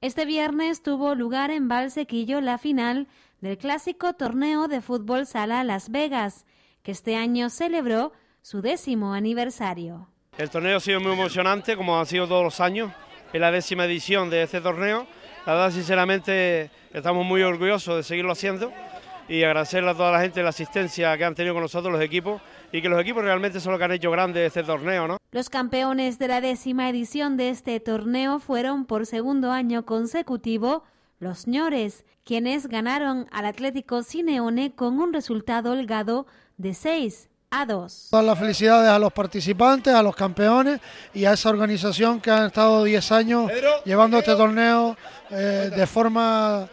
Este viernes tuvo lugar en Valsequillo la final del clásico torneo de fútbol sala Las Vegas, que este año celebró su décimo aniversario. El torneo ha sido muy emocionante, como ha sido todos los años. en la décima edición de este torneo. La verdad, sinceramente, estamos muy orgullosos de seguirlo haciendo y agradecerle a toda la gente la asistencia que han tenido con nosotros los equipos y que los equipos realmente son los que han hecho grande este torneo. ¿no? Los campeones de la décima edición de este torneo fueron por segundo año consecutivo los señores, quienes ganaron al Atlético Cineone con un resultado holgado de 6 a 2. Todas las felicidades a los participantes, a los campeones y a esa organización que han estado 10 años llevando este torneo eh, de forma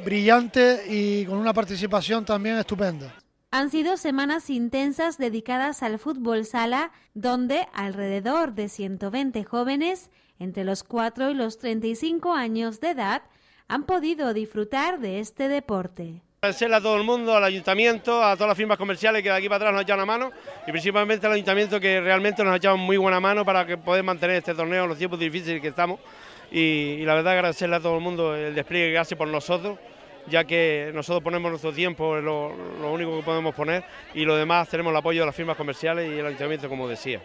brillante y con una participación también estupenda. Han sido semanas intensas dedicadas al fútbol sala, donde alrededor de 120 jóvenes, entre los 4 y los 35 años de edad, han podido disfrutar de este deporte. Agradecerle a todo el mundo, al ayuntamiento, a todas las firmas comerciales que de aquí para atrás nos echan una mano y principalmente al ayuntamiento que realmente nos ha echado muy buena mano para que poder mantener este torneo en los tiempos difíciles que estamos y, la verdad agradecerle a todo el mundo el despliegue que hace por nosotros ya que nosotros ponemos nuestro tiempo, es lo único que podemos poner y lo demás tenemos el apoyo de las firmas comerciales y el ayuntamiento como decía.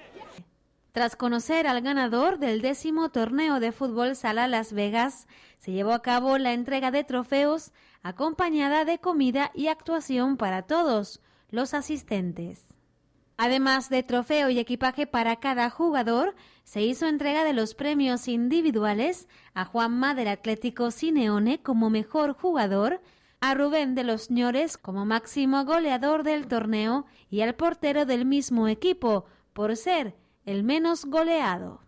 Tras conocer al ganador del décimo torneo de fútbol Sala Las Vegas, se llevó a cabo la entrega de trofeos acompañada de comida y actuación para todos los asistentes. Además de trofeo y equipaje para cada jugador, se hizo entrega de los premios individuales a Juanma del Atlético Cineone como mejor jugador, a Rubén de los Ñores como máximo goleador del torneo y al portero del mismo equipo por ser el menos goleado.